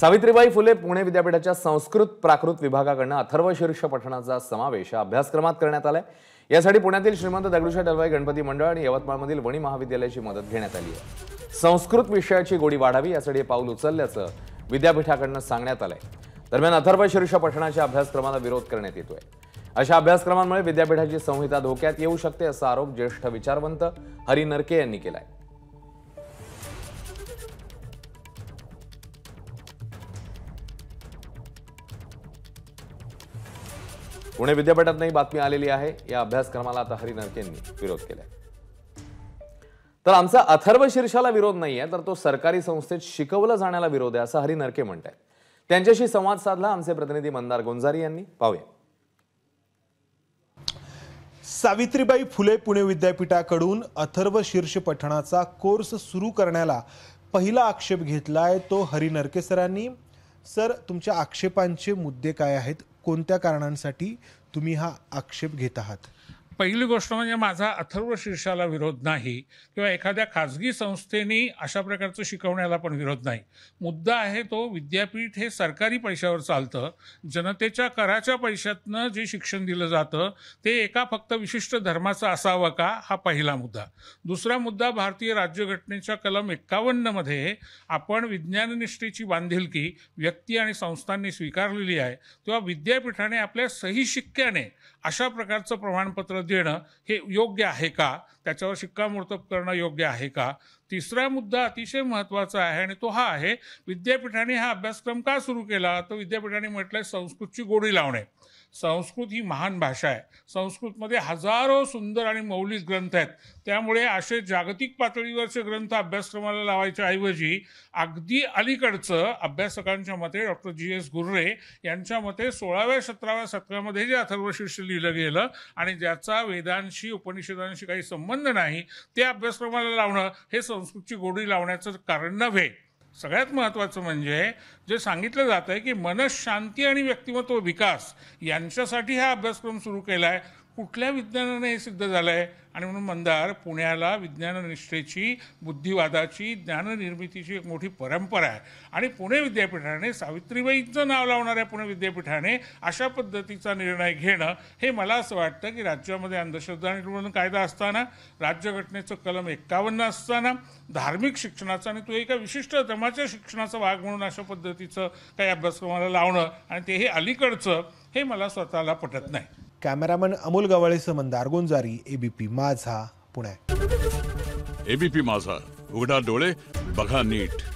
सावित्रीबाई फुले पुणे विद्यापीठाच्या संस्कृत प्राकृत विभागाकडनं अथर्व शीर्ष पठणाचा समावेश अभ्यासक्रमात करण्यात आलाय यासाठी पुण्यातील श्रीमंत दगडूशा डलवाई गणपती मंडळ आणि यवतमाळमधील वणी महाविद्यालयाची मदत घेण्यात आली आहे संस्कृत विषयाची गोडी वाढावी यासाठी हे पाऊल उचलल्याचं विद्यापीठाकडनं सांगण्यात आलंय दरम्यान अथर्व शीर्ष पठणाच्या अभ्यासक्रमाला विरोध करण्यात येतोय अशा अभ्यासक्रमांमुळे विद्यापीठाची संहिता धोक्यात येऊ शकते असा आरोप ज्येष्ठ विचारवंत हरी नरके यांनी केलाय पुणे विद्यापीठातूनही बातमी आलेली आहे या अभ्यासक्रमाला आता हरी यांनी विरोध केलाय तर आमचा अथर्व शीर्षाला विरोध नाही आहे तर तो सरकारी संस्थेत शिकवलं जाण्याला विरोध आहे असं हरिनरके म्हणत आहेत त्यांच्याशी संवाद साधला आमचे प्रतिनिधी मंदार गोंजारी यांनी पाहूया सावित्रीबाई फुले पुणे विद्यापीठाकडून अथर्व शीर्ष पठणाचा कोर्स सुरू करण्याला पहिला आक्षेप घेतलाय तो हरिनरके सरांनी सर तुमच्या आक्षेपांचे मुद्दे काय आहेत कोणत्या कारणांसाठी तुम्ही हा आक्षेप घेत आहात पहिली गोष्ट म्हणजे माझा अथर्व शीर्षाला विरोध नाही किंवा एखाद्या खाजगी संस्थेने अशा प्रकारचं शिकवण्याला पण विरोध नाही मुद्दा आहे तो विद्यापीठ हे सरकारी पैशावर चालतं जनतेच्या कराच्या पैशातनं जे शिक्षण दिलं जातं ते एका फक्त विशिष्ट धर्माचं असावं का हा पहिला मुद्दा दुसरा मुद्दा भारतीय राज्यघटनेच्या कलम एक्कावन्नमध्ये आपण विज्ञाननिष्ठेची बांधिलकी व्यक्ती आणि संस्थांनी स्वीकारलेली आहे तेव्हा विद्यापीठाने आपल्या सही शिक्क्याने अशा प्रकारचं प्रमाणपत्र देणं हे योग्य आहे का त्याच्यावर शिक्कामोर्तब करणं योग्य आहे का तिसरा मुद्दा अतिशय महत्त्वाचा आहे आणि तो हा आहे विद्यापीठाने हा अभ्यासक्रम का सुरू केला तर विद्यापीठाने म्हटलं संस्कृतची गोडी लावणे संस्कृत ही महान भाषा आहे संस्कृतमध्ये हजारो सुंदर आणि मौलिक ग्रंथ आहेत त्यामुळे असे जागतिक पातळीवरचे ग्रंथ अभ्यासक्रमाला लावायच्या ऐवजी अगदी अलीकडचं अभ्यासकांच्या मते डॉक्टर जी एस गुर्रे यांच्या मते सोळाव्या सतराव्या शतकामध्ये जे अथर्वशीर्ष लिहिलं गेलं आणि ज्याचा वेदांशी उपनिषदांशी काही संबंध नाही ते अभ्यासक्रमाला लावणं हे संस्कृतची गोडी लावण्याचं कारण नव्हे सगळ्यात महत्त्वाचं म्हणजे जे सांगितलं जात आहे की मनशांती आणि व्यक्तिमत्व विकास यांच्यासाठी हा अभ्यासक्रम सुरू केला आहे कुठल्या विज्ञानाने हे सिद्ध झालं आहे आणि म्हणून मंदार पुण्याला विज्ञाननिष्ठेची बुद्धिवादाची ज्ञाननिर्मितीची एक मोठी परंपरा आहे आणि पुणे विद्यापीठाने सावित्रीबाईंचं नाव लावणाऱ्या पुणे विद्यापीठाने अशा पद्धतीचा निर्णय घेणं हे मला असं वाटतं की राज्यामध्ये अंधश्रद्धा निर्मूलन कायदा असताना राज्यघटनेचं कलम एक्कावन्न असताना धार्मिक शिक्षणाचा आणि तो एका विशिष्ट धर्माच्या शिक्षणाचा भाग म्हणून अशा पद्धतीचं काही अभ्यासक्रमाला लावणं आणि तेही अलीकडचं हे मला स्वतःला पटत नाही cameraman Amol Gawale Mandar Gonjari ABP Majha Pune ABP माझा उघडा डोळे बघा नीट